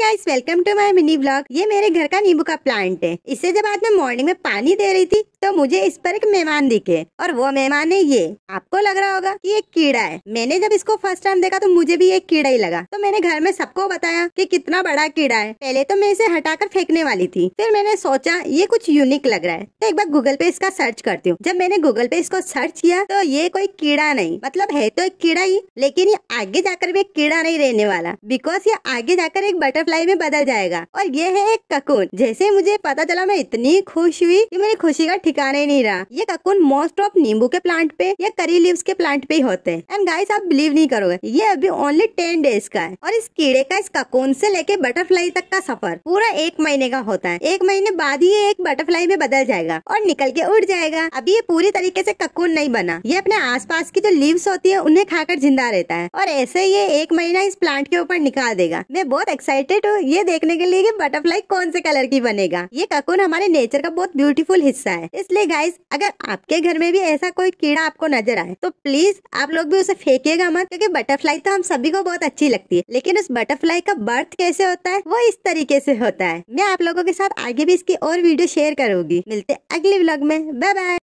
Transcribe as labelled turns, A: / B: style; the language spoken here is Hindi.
A: guys welcome to my mini blog ये मेरे घर का नींबू का प्लांट है इसे जब आज मैं मॉर्निंग में पानी दे रही थी तो मुझे इस पर एक मेहमान दिखे और वो मेहमान है ये आपको लग रहा होगा कि ये कीड़ा है मैंने जब इसको फर्स्ट टाइम देखा तो मुझे भी एक कीड़ा ही लगा तो मैंने घर में सबको बताया कि कितना बड़ा कीड़ा है पहले तो मैं इसे हटा फेंकने वाली थी फिर मैंने सोचा ये कुछ यूनिक लग रहा है तो एक बार गूगल पे इसका सर्च करती हूँ जब मैंने गूगल पे इसको सर्च किया तो ये कोई कीड़ा नहीं मतलब है तो एक कीड़ा ही लेकिन ये आगे जाकर भी एक कीड़ा नहीं रहने वाला बिकॉज ये आगे जाकर एक बटर बटरफ्लाई में बदल जाएगा और ये है एक ककुन जैसे मुझे पता चला मैं इतनी खुश हुई कि मेरी खुशी का ठिकाना ही नहीं रहा ये ककुन मोस्ट ऑफ नींबू के प्लांट पे या करी लीव्स के प्लांट पे ही होते हैं एंड गाइस आप बिलीव नहीं करोगे ये अभी ओनली टेन डेज का है और इस कीड़े का इस ककुन से लेके बटरफ्लाई तक का सफर पूरा एक महीने का होता है एक महीने बाद ही एक बटरफ्लाई में बदल जाएगा और निकल के उड़ जाएगा अभी ये पूरी तरीके से ककुन नहीं बना ये अपने पास की जो लीव्स होती है उन्हें खाकर जिंदा रहता है और ऐसे ये एक महीना इस प्लांट के ऊपर निकाल देगा मैं बहुत एक्साइटेड विजिट ये देखने के लिए कि बटरफ्लाई कौन से कलर की बनेगा ये ककुन हमारे नेचर का बहुत ब्यूटीफुल हिस्सा है इसलिए गाइस अगर आपके घर में भी ऐसा कोई कीड़ा आपको नजर आए तो प्लीज आप लोग भी उसे फेंकेगा मत क्योंकि बटरफ्लाई तो हम सभी को बहुत अच्छी लगती है लेकिन उस बटरफ्लाई का बर्थ कैसे होता है वो इस तरीके से होता है मैं आप लोगों के साथ आगे भी इसकी और वीडियो शेयर करूंगी मिलते अगले ब्लॉग में बाय बाय